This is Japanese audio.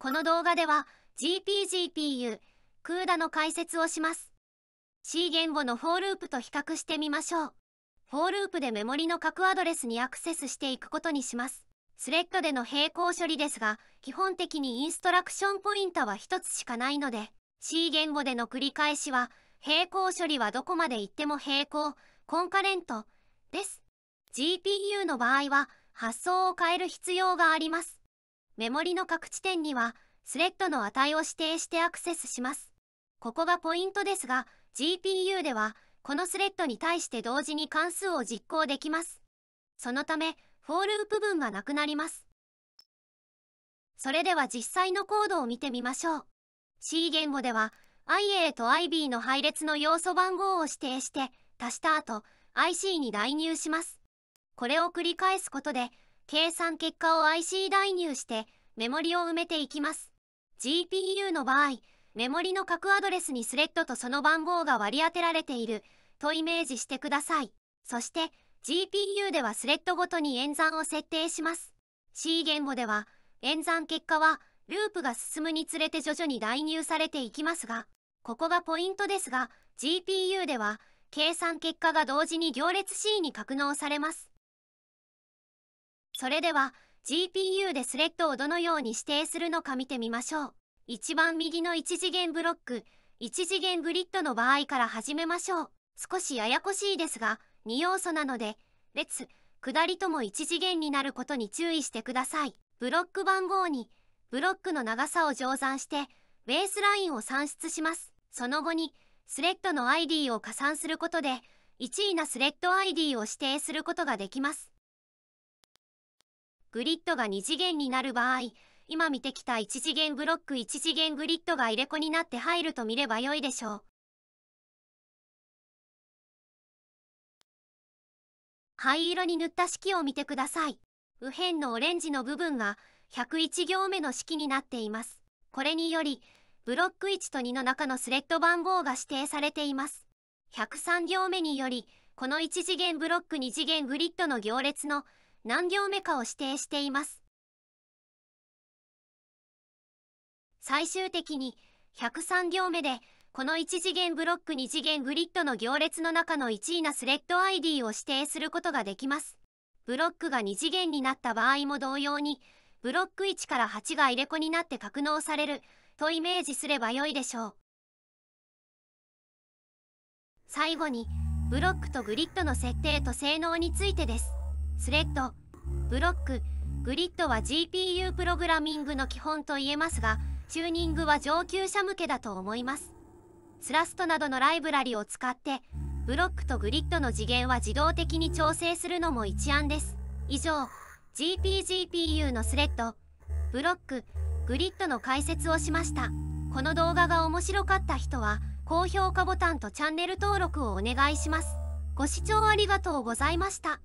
この動画では GPGPU、クーダの解説をします。C 言語のフォーループと比較してみましょう。フォーループでメモリの各アドレスにアクセスしていくことにします。スレッドでの並行処理ですが、基本的にインストラクションポインタは1つしかないので、C 言語での繰り返しは、並行処理はどこまで行っても並行、コンカレント、です。GPU の場合は、発想を変える必要があります。メモリの各地点にはスレッドの値を指定してアクセスします。ここがポイントですが、GPU ではこのスレッドに対して同時に関数を実行できます。そのため、フォーループ分がなくなります。それでは実際のコードを見てみましょう。C 言語では IA と IB の配列の要素番号を指定して足した後 IC に代入します。これを繰り返すことで計算結果を IC 代入してメモリを埋めていきます GPU の場合メモリの各アドレスにスレッドとその番号が割り当てられているとイメージしてくださいそして GPU ではスレッドごとに演算を設定します C 言語では演算結果はループが進むにつれて徐々に代入されていきますがここがポイントですが GPU では計算結果が同時に行列 C に格納されますそれでは GPU でスレッドをどのように指定するのか見てみましょう。一番右の1次元ブロック、1次元グリッドの場合から始めましょう。少しややこしいですが、2要素なので、列、下りとも1次元になることに注意してください。ブロック番号に、ブロックの長さを乗算して、ベースラインを算出します。その後に、スレッドの ID を加算することで、1位なスレッド ID を指定することができます。グリッドが2次元になる場合、今見てきた1次元ブロック1次元グリッドが入れ子になって入ると見れば良いでしょう。灰色に塗った式を見てください。右辺のオレンジの部分が101行目の式になっています。これにより、ブロック1と2の中のスレッド番号が指定されています。103行目により、この1次元ブロック2次元グリッドの行列の何行目かを指定しています。最終的に103行目でこの1次元ブロック2次元グリッドの行列の中の1位なスレッド ID を指定することができます。ブロックが2次元になった場合も同様にブロック1から8が入れ子になって格納されるとイメージすればよいでしょう。最後にブロックとグリッドの設定と性能についてです。スレッドブロックグリッドは GPU プログラミングの基本と言えますがチューニングは上級者向けだと思いますスラストなどのライブラリを使ってブロックとグリッドの次元は自動的に調整するのも一案です以上 GPGPU のスレッドブロックグリッドの解説をしましたこの動画が面白かった人は高評価ボタンとチャンネル登録をお願いしますご視聴ありがとうございました